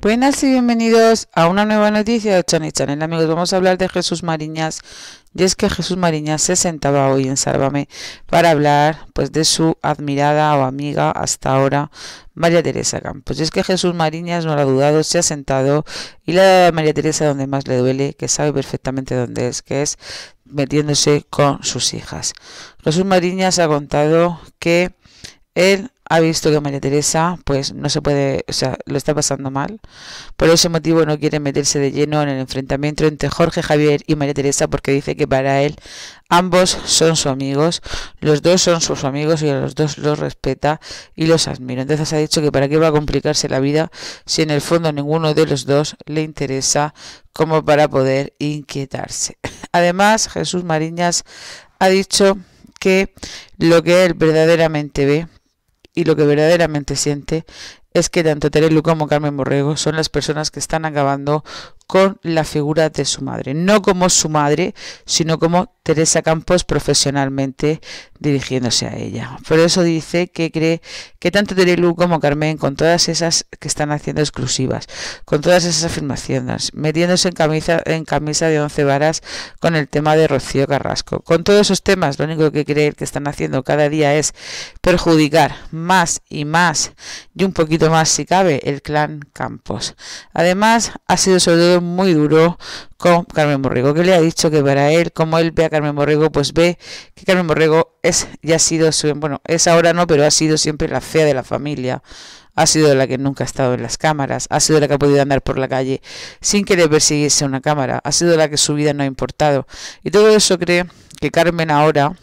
Buenas y bienvenidos a una nueva noticia de Chani Channel. Amigos, vamos a hablar de Jesús Mariñas. Y es que Jesús Mariñas se sentaba hoy en Sálvame para hablar pues de su admirada o amiga hasta ahora, María Teresa Campos. Y es que Jesús Mariñas no lo ha dudado, se ha sentado y la María Teresa donde más le duele, que sabe perfectamente dónde es, que es metiéndose con sus hijas. Jesús Mariñas ha contado que él ha visto que María Teresa pues no se puede, o sea, lo está pasando mal. Por ese motivo no quiere meterse de lleno en el enfrentamiento entre Jorge Javier y María Teresa porque dice que para él ambos son sus amigos, los dos son sus amigos y a los dos los respeta y los admira. Entonces ha dicho que para qué va a complicarse la vida si en el fondo ninguno de los dos le interesa como para poder inquietarse. Además, Jesús Mariñas ha dicho que lo que él verdaderamente ve y lo que verdaderamente siente es que tanto Terelu como Carmen Borrego son las personas que están acabando con la figura de su madre. No como su madre, sino como Teresa Campos profesionalmente dirigiéndose a ella. Por eso dice que cree que tanto Terelu como Carmen, con todas esas que están haciendo exclusivas, con todas esas afirmaciones, metiéndose en camisa, en camisa de once varas con el tema de Rocío Carrasco, con todos esos temas, lo único que cree que están haciendo cada día es perjudicar más y más, y un poquito más si cabe, el clan Campos. Además, ha sido sobre todo muy duro con Carmen Borrego, que le ha dicho que para él, como él ve a Carmen Borrego, pues ve que Carmen Borrego es, ya ha sido, su, bueno, es ahora no, pero ha sido siempre la fea de la familia, ha sido la que nunca ha estado en las cámaras, ha sido la que ha podido andar por la calle sin que le persiguiese una cámara, ha sido la que su vida no ha importado. Y todo eso cree que Carmen ahora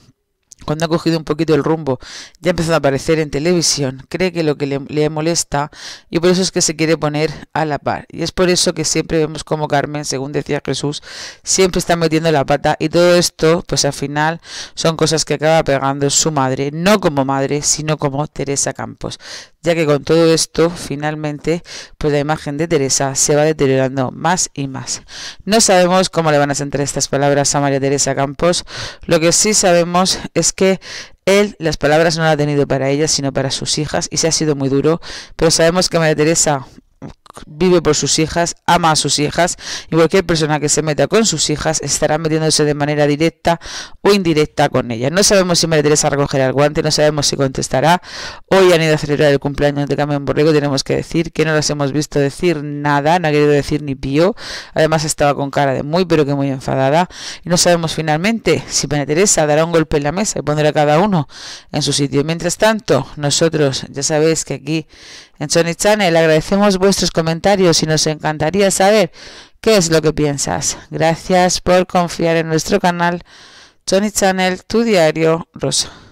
cuando ha cogido un poquito el rumbo, ya ha empezado a aparecer en televisión, cree que lo que le, molesta y por eso es que se quiere poner a la par. Y es por eso que siempre vemos como Carmen, según decía Jesús, siempre está metiendo la pata y todo esto, pues al final son cosas que acaba pegando su madre, no como madre, sino como Teresa Campos, ya que con todo esto, finalmente, pues la imagen de Teresa se va deteriorando más y más. No sabemos cómo le van a sentar estas palabras a María Teresa Campos, lo que sí sabemos es que él las palabras no las ha tenido para ella, sino para sus hijas, y se ha sido muy duro. Pero sabemos que María Teresa vive por sus hijas, ama a sus hijas y cualquier persona que se meta con sus hijas estará metiéndose de manera directa o indirecta con ellas. No sabemos si María Teresa recogerá el guante, no sabemos si contestará. Hoy han ido a celebrar el cumpleaños de Carmen Borrego, tenemos que decir que no las hemos visto decir nada, no ha querido decir ni pío. Además estaba con cara de muy pero que muy enfadada y no sabemos finalmente si María Teresa dará un golpe en la mesa y pondrá a cada uno en su sitio. Mientras tanto, nosotros ya sabéis que aquí en Sony Channel agradecemos vuestros comentarios comentarios y nos encantaría saber qué es lo que piensas. Gracias por confiar en nuestro canal Tony Channel, tu diario Rosa.